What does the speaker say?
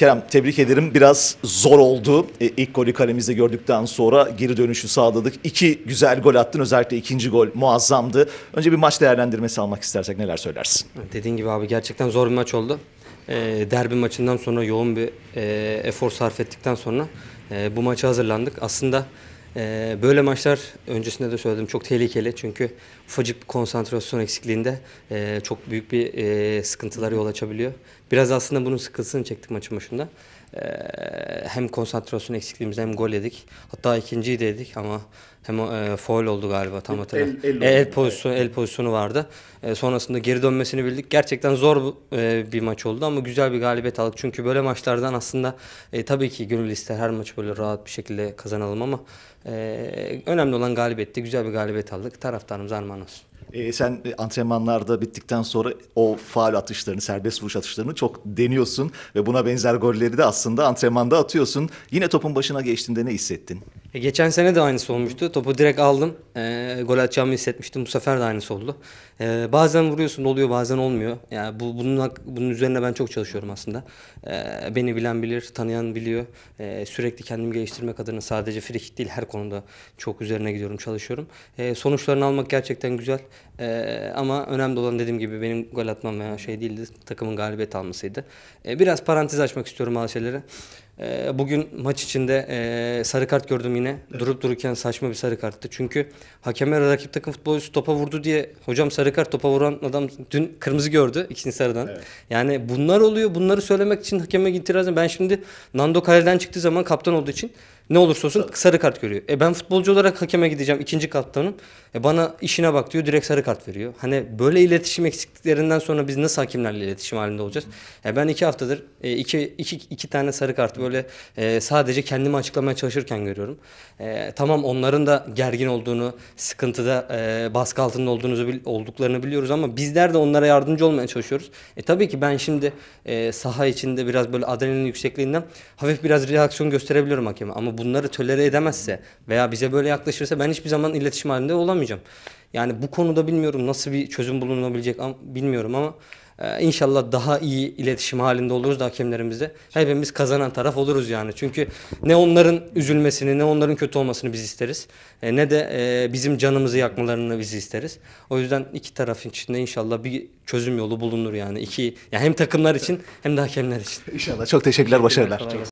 Kerem tebrik ederim. Biraz zor oldu. E, ilk golü kalemizde gördükten sonra geri dönüşü sağladık. İki güzel gol attın. Özellikle ikinci gol muazzamdı. Önce bir maç değerlendirmesi almak istersek neler söylersin? Dediğin gibi abi gerçekten zor bir maç oldu. E, derbi maçından sonra yoğun bir e, efor sarf ettikten sonra e, bu maça hazırlandık. Aslında ee, böyle maçlar öncesinde de söyledim çok tehlikeli çünkü ufacık bir konsantrasyon eksikliğinde e, çok büyük bir e, sıkıntılar yol açabiliyor. Biraz aslında bunun sıkıntısını çektik maçın başında. Ee, hem konsantrasyon eksikliğimiz hem gol yedik. Hatta ikinciyi de yedik ama hem e, foul oldu galiba tam hatırlamıyorum. El, el, e, el, pozisyonu el pozisyonu vardı. E, sonrasında geri dönmesini bildik. Gerçekten zor e, bir maç oldu ama güzel bir galibiyet aldık. Çünkü böyle maçlardan aslında e, tabii ki gönül ister her maçı böyle rahat bir şekilde kazanalım ama e, önemli olan galibiyetti. Güzel bir galibiyet aldık. Taraftarımız armağan olsun. Ee, e, sen antrenmanlarda bittikten sonra o faal atışlarını, serbest vuruş atışlarını çok deniyorsun ve buna benzer golleri de aslında antrenmanda atıyorsun. Yine topun başına geçtiğinde ne hissettin? E, geçen sene de aynısı olmuştu. Topu direkt aldım. E, gol atacağımı hissetmiştim. Bu sefer de aynısı oldu. E, bazen vuruyorsun oluyor bazen olmuyor. Yani bu, bunun, bunun üzerine ben çok çalışıyorum aslında. E, beni bilen bilir, tanıyan biliyor. E, sürekli kendimi geliştirmek adına sadece free değil her konuda çok üzerine gidiyorum, çalışıyorum. E, sonuçlarını almak gerçekten güzel. Ee, ama önemli olan dediğim gibi benim gol atmam veya şey değildi. Takımın galibiyet almasıydı. Ee, biraz parantez açmak istiyorum bazı şeylere. Ee, bugün maç içinde e, sarı kart gördüm yine. Evet. Durup dururken saçma bir sarı karttı. Çünkü hakemler rakip takım futbolcusu topa vurdu diye hocam sarı kart topa vuran adam dün kırmızı gördü ikisini sarıdan. Evet. Yani bunlar oluyor. Bunları söylemek için hakeme itiraz Ben şimdi Nando kaleden çıktığı zaman kaptan olduğu için ne olursa olsun Tabii. sarı kart görüyor. E ben futbolcu olarak hakeme gideceğim ikinci kaptanım. E bana işine bak diyor direkt sarı kart veriyor. Hani böyle iletişim eksikliklerinden sonra biz nasıl hakimlerle iletişim halinde olacağız? E ben iki haftadır e, iki, iki, iki tane sarı kart böyle e, sadece kendimi açıklamaya çalışırken görüyorum. E, tamam onların da gergin olduğunu, sıkıntıda e, baskı altında olduğunu, olduklarını biliyoruz ama bizler de onlara yardımcı olmaya çalışıyoruz. E tabii ki ben şimdi e, saha içinde biraz böyle adrenalin yüksekliğinden hafif biraz reaksiyon gösterebiliyorum hakeme ama bu bunları tölere edemezse veya bize böyle yaklaşırsa ben hiçbir zaman iletişim halinde olamayacağım. Yani bu konuda bilmiyorum nasıl bir çözüm bulunabilecek ama, bilmiyorum ama e, inşallah daha iyi iletişim halinde oluruz da hakemlerimizle. Hepimiz kazanan taraf oluruz yani. Çünkü ne onların üzülmesini ne onların kötü olmasını biz isteriz. E, ne de e, bizim canımızı yakmalarını biz isteriz. O yüzden iki tarafın içinde inşallah bir çözüm yolu bulunur yani. İki, yani hem takımlar için hem de hakemler için. İnşallah. Çok teşekkürler. Başarılar.